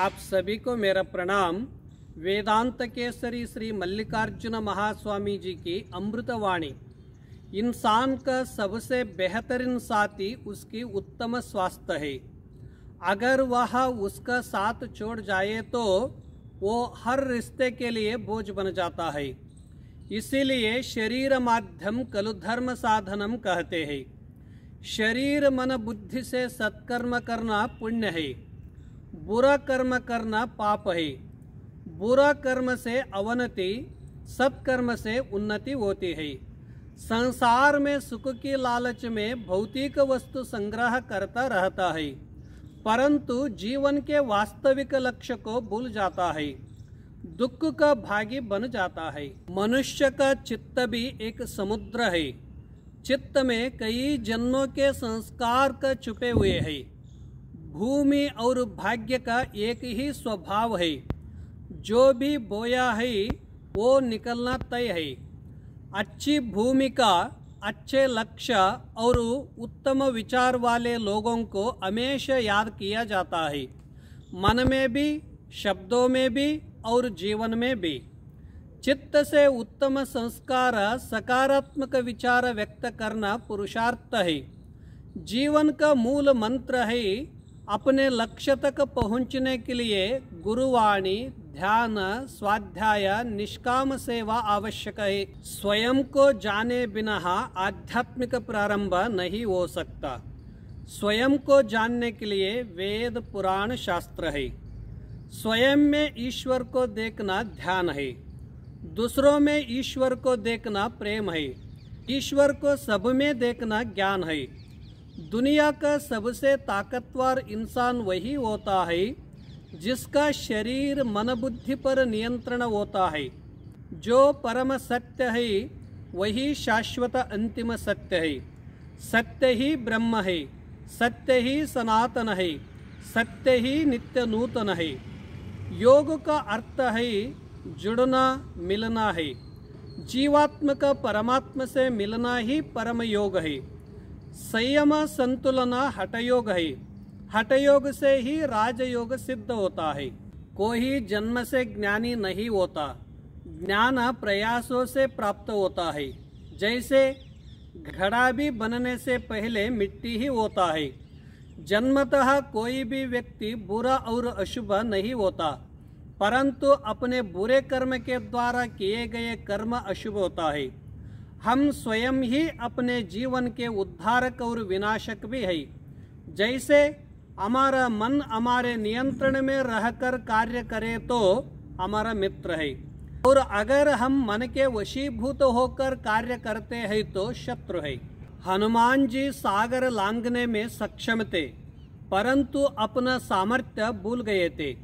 आप सभी को मेरा प्रणाम वेदांत केसरी श्री मल्लिकार्जुन महास्वामी जी की अमृतवाणी इंसान का सबसे बेहतरीन साथी उसकी उत्तम स्वास्थ्य है अगर वह उसका साथ छोड़ जाए तो वो हर रिश्ते के लिए बोझ बन जाता है इसीलिए शरीर माध्यम कलुधर्म साधनम कहते हैं शरीर मन बुद्धि से सत्कर्म करना पुण्य है बुरा कर्म करना पाप है बुरा कर्म से अवनति सत्कर्म से उन्नति होती है संसार में सुख की लालच में भौतिक वस्तु संग्रह करता रहता है परंतु जीवन के वास्तविक लक्ष्य को भूल जाता है दुख का भागी बन जाता है मनुष्य का चित्त भी एक समुद्र है चित्त में कई जन्मों के संस्कार का छुपे हुए हैं भूमि और भाग्य का एक ही स्वभाव है जो भी बोया है वो निकलना तय है अच्छी भूमिका अच्छे लक्ष्य और उत्तम विचार वाले लोगों को हमेशा याद किया जाता है मन में भी शब्दों में भी और जीवन में भी चित्त से उत्तम संस्कार सकारात्मक विचार व्यक्त करना पुरुषार्थ है जीवन का मूल मंत्र है अपने लक्ष्य तक पहुंचने के लिए गुरुवाणी ध्यान स्वाध्याय निष्काम सेवा आवश्यक है स्वयं को जाने बिना आध्यात्मिक प्रारंभ नहीं हो सकता स्वयं को जानने के लिए वेद पुराण शास्त्र है स्वयं में ईश्वर को देखना ध्यान है दूसरों में ईश्वर को देखना प्रेम है ईश्वर को सब में देखना ज्ञान है दुनिया का सबसे ताकतवर इंसान वही होता है जिसका शरीर मन बुद्धि पर नियंत्रण होता है जो परम सत्य है वही शाश्वत अंतिम सत्य है सत्य ही ब्रह्म है सत्य ही सनातन है सत्य ही नित्य नूतन है योग का अर्थ है जुड़ना मिलना है जीवात्म का परमात्मा से मिलना ही परम योग है संयम संतुलन हटयोग है हटयोग से ही राजयोग सिद्ध होता है कोई जन्म से ज्ञानी नहीं होता ज्ञान प्रयासों से प्राप्त होता है जैसे घड़ा भी बनने से पहले मिट्टी ही होता है जन्मतः कोई भी व्यक्ति बुरा और अशुभ नहीं होता परंतु अपने बुरे कर्म के द्वारा किए गए कर्म अशुभ होता है हम स्वयं ही अपने जीवन के उद्धारक और विनाशक भी है जैसे हमारा मन हमारे नियंत्रण में रहकर कार्य करे तो हमारा मित्र है और अगर हम मन के वशीभूत होकर कार्य करते हैं तो शत्रु है हनुमान जी सागर लांगने में सक्षम थे परंतु अपना सामर्थ्य भूल गए थे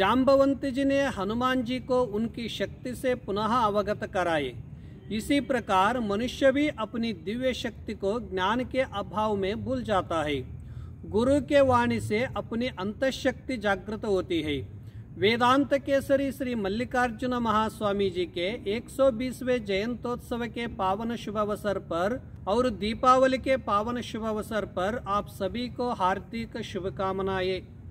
जाम्बवंत जी ने हनुमान जी को उनकी शक्ति से पुनः अवगत कराए इसी प्रकार मनुष्य भी अपनी दिव्य शक्ति को ज्ञान के अभाव में भूल जाता है गुरु के वाणी से अपनी अंतशक्ति जागृत होती है वेदांत केसरी श्री मल्लिकार्जुन महास्वामी जी के 120वें जयंतोत्सव के पावन शुभ अवसर पर और दीपावली के पावन शुभ अवसर पर आप सभी को हार्दिक शुभकामनाएं